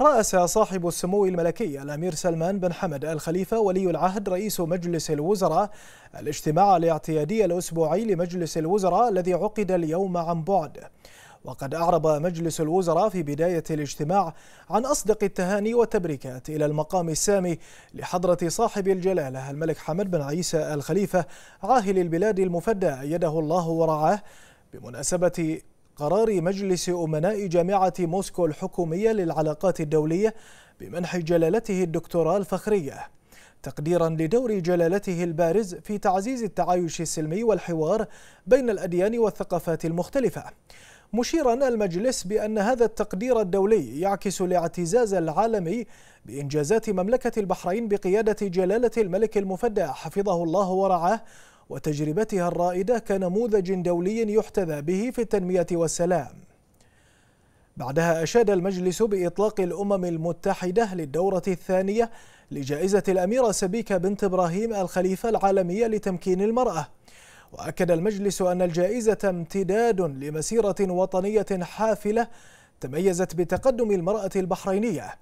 رأس صاحب السمو الملكي الأمير سلمان بن حمد الخليفة ولي العهد رئيس مجلس الوزراء الاجتماع الاعتيادي الأسبوعي لمجلس الوزراء الذي عقد اليوم عن بعد وقد أعرب مجلس الوزراء في بداية الاجتماع عن أصدق التهاني والتبريكات إلى المقام السامي لحضرة صاحب الجلالة الملك حمد بن عيسى الخليفة عاهل البلاد المفدى أيده الله ورعاه بمناسبة قرار مجلس أمناء جامعة موسكو الحكومية للعلاقات الدولية بمنح جلالته الدكتوراه الفخرية تقديرا لدور جلالته البارز في تعزيز التعايش السلمي والحوار بين الأديان والثقافات المختلفة مشيرا المجلس بأن هذا التقدير الدولي يعكس الاعتزاز العالمي بإنجازات مملكة البحرين بقيادة جلالة الملك المفدى حفظه الله ورعاه وتجربتها الرائدة كنموذج دولي يحتذى به في التنمية والسلام بعدها أشاد المجلس بإطلاق الأمم المتحدة للدورة الثانية لجائزة الأميرة سبيكة بنت إبراهيم الخليفة العالمية لتمكين المرأة وأكد المجلس أن الجائزة امتداد لمسيرة وطنية حافلة تميزت بتقدم المرأة البحرينية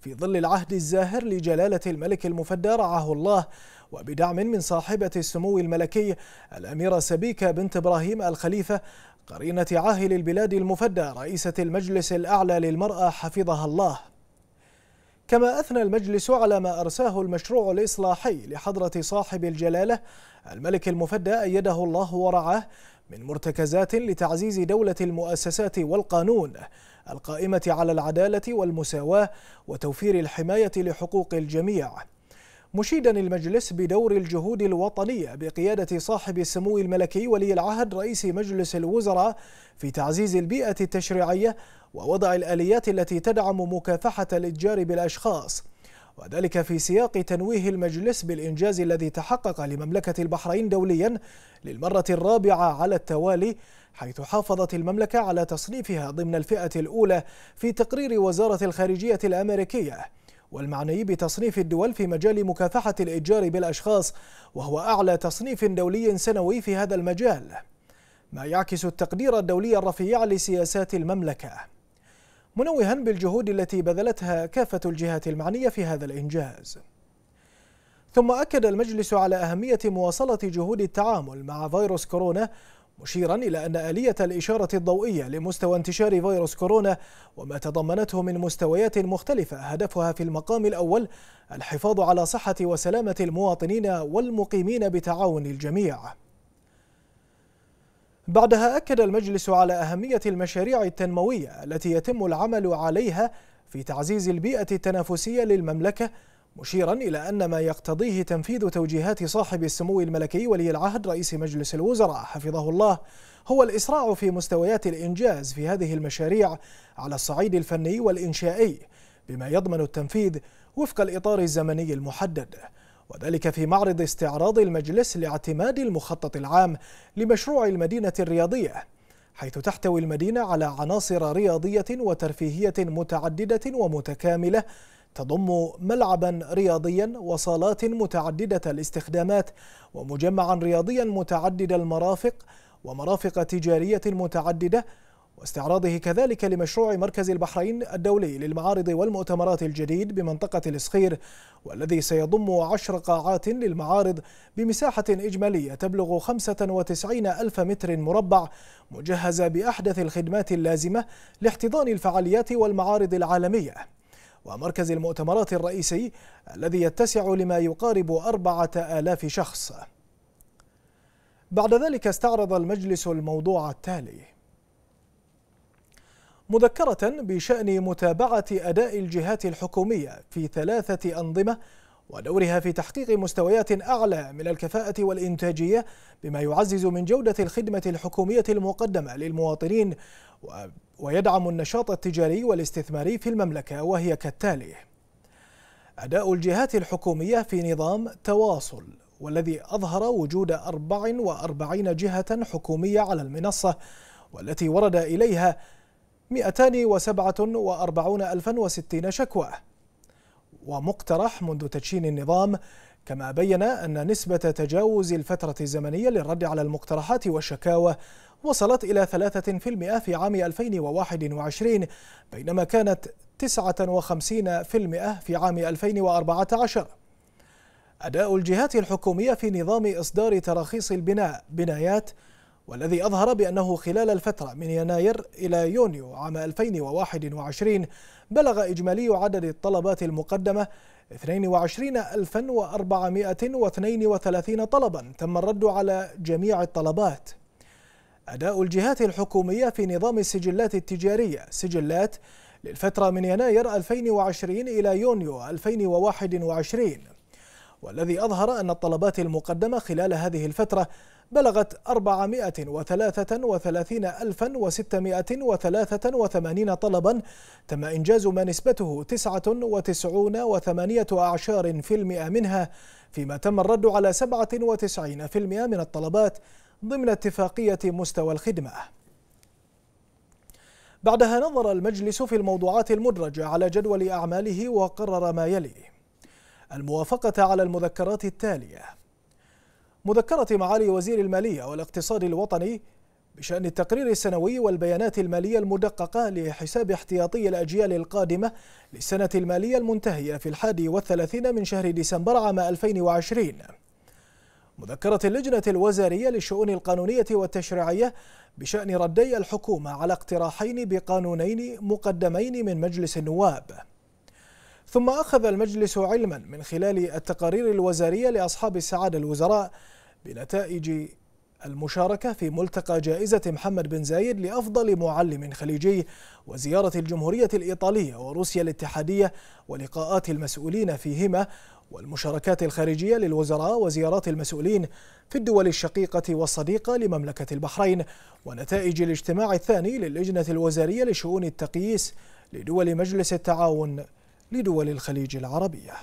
في ظل العهد الزاهر لجلالة الملك المفدى رعاه الله وبدعم من صاحبة السمو الملكي الأميرة سبيكة بنت إبراهيم الخليفة قرينة عاهل البلاد المفدى رئيسة المجلس الأعلى للمرأة حفظها الله كما أثنى المجلس على ما أرساه المشروع الإصلاحي لحضرة صاحب الجلالة الملك المفدى أيده الله ورعاه من مرتكزات لتعزيز دولة المؤسسات والقانون القائمة على العدالة والمساواة وتوفير الحماية لحقوق الجميع مشيدا المجلس بدور الجهود الوطنية بقيادة صاحب السمو الملكي ولي العهد رئيس مجلس الوزراء في تعزيز البيئة التشريعية ووضع الآليات التي تدعم مكافحة الإتجار بالأشخاص وذلك في سياق تنويه المجلس بالإنجاز الذي تحقق لمملكة البحرين دوليا للمرة الرابعة على التوالي حيث حافظت المملكة على تصنيفها ضمن الفئة الأولى في تقرير وزارة الخارجية الأمريكية والمعني بتصنيف الدول في مجال مكافحة الإتجار بالأشخاص وهو أعلى تصنيف دولي سنوي في هذا المجال ما يعكس التقدير الدولي الرفيع لسياسات المملكه منوها بالجهود التي بذلتها كافة الجهات المعنية في هذا الإنجاز ثم أكد المجلس على أهمية مواصلة جهود التعامل مع فيروس كورونا مشيرا إلى أن آلية الإشارة الضوئية لمستوى انتشار فيروس كورونا وما تضمنته من مستويات مختلفة هدفها في المقام الأول الحفاظ على صحة وسلامة المواطنين والمقيمين بتعاون الجميع بعدها أكد المجلس على أهمية المشاريع التنموية التي يتم العمل عليها في تعزيز البيئة التنافسية للمملكة مشيرا إلى أن ما يقتضيه تنفيذ توجيهات صاحب السمو الملكي ولي العهد رئيس مجلس الوزراء حفظه الله هو الإسراع في مستويات الإنجاز في هذه المشاريع على الصعيد الفني والإنشائي بما يضمن التنفيذ وفق الإطار الزمني المحدد وذلك في معرض استعراض المجلس لاعتماد المخطط العام لمشروع المدينة الرياضية حيث تحتوي المدينة على عناصر رياضية وترفيهية متعددة ومتكاملة تضم ملعبا رياضيا وصالات متعددة الاستخدامات ومجمعا رياضيا متعدد المرافق ومرافق تجارية متعددة واستعراضه كذلك لمشروع مركز البحرين الدولي للمعارض والمؤتمرات الجديد بمنطقة الإسخير والذي سيضم عشر قاعات للمعارض بمساحة إجمالية تبلغ 95 ألف متر مربع مجهزة بأحدث الخدمات اللازمة لاحتضان الفعاليات والمعارض العالمية ومركز المؤتمرات الرئيسي الذي يتسع لما يقارب أربعة آلاف شخص بعد ذلك استعرض المجلس الموضوع التالي مذكرة بشأن متابعة أداء الجهات الحكومية في ثلاثة أنظمة ودورها في تحقيق مستويات أعلى من الكفاءة والإنتاجية بما يعزز من جودة الخدمة الحكومية المقدمة للمواطنين ويدعم النشاط التجاري والاستثماري في المملكة وهي كالتالي أداء الجهات الحكومية في نظام تواصل والذي أظهر وجود 44 جهة حكومية على المنصة والتي ورد إليها 247060 شكوى ومقترح منذ تدشين النظام كما بين أن نسبة تجاوز الفترة الزمنية للرد على المقترحات والشكاوى وصلت إلى 3% في عام 2021 بينما كانت 59% في عام 2014 أداء الجهات الحكومية في نظام إصدار تراخيص البناء بنايات والذي أظهر بأنه خلال الفترة من يناير إلى يونيو عام 2021 بلغ إجمالي عدد الطلبات المقدمة 22432 طلبا تم الرد على جميع الطلبات أداء الجهات الحكومية في نظام السجلات التجارية سجلات للفترة من يناير 2020 إلى يونيو 2021 والذي أظهر أن الطلبات المقدمة خلال هذه الفترة بلغت 433683 طلبا تم إنجاز ما نسبته 99.8% منها فيما تم الرد على 97% من الطلبات ضمن اتفاقية مستوى الخدمة بعدها نظر المجلس في الموضوعات المدرجة على جدول أعماله وقرر ما يلي الموافقة على المذكرات التالية مذكرة معالي وزير المالية والاقتصاد الوطني بشأن التقرير السنوي والبيانات المالية المدققة لحساب احتياطي الأجيال القادمة للسنة المالية المنتهية في الحادي والثلاثين من شهر ديسمبر عام 2020 مذكرة اللجنة الوزارية للشؤون القانونية والتشريعية بشأن ردي الحكومة على اقتراحين بقانونين مقدمين من مجلس النواب ثم أخذ المجلس علما من خلال التقارير الوزارية لأصحاب السعادة الوزراء بنتائج المشاركة في ملتقى جائزة محمد بن زايد لأفضل معلم خليجي وزيارة الجمهورية الإيطالية وروسيا الاتحادية ولقاءات المسؤولين فيهما والمشاركات الخارجية للوزراء وزيارات المسؤولين في الدول الشقيقة والصديقة لمملكة البحرين ونتائج الاجتماع الثاني للجنة الوزارية لشؤون التقييس لدول مجلس التعاون لدول الخليج العربيه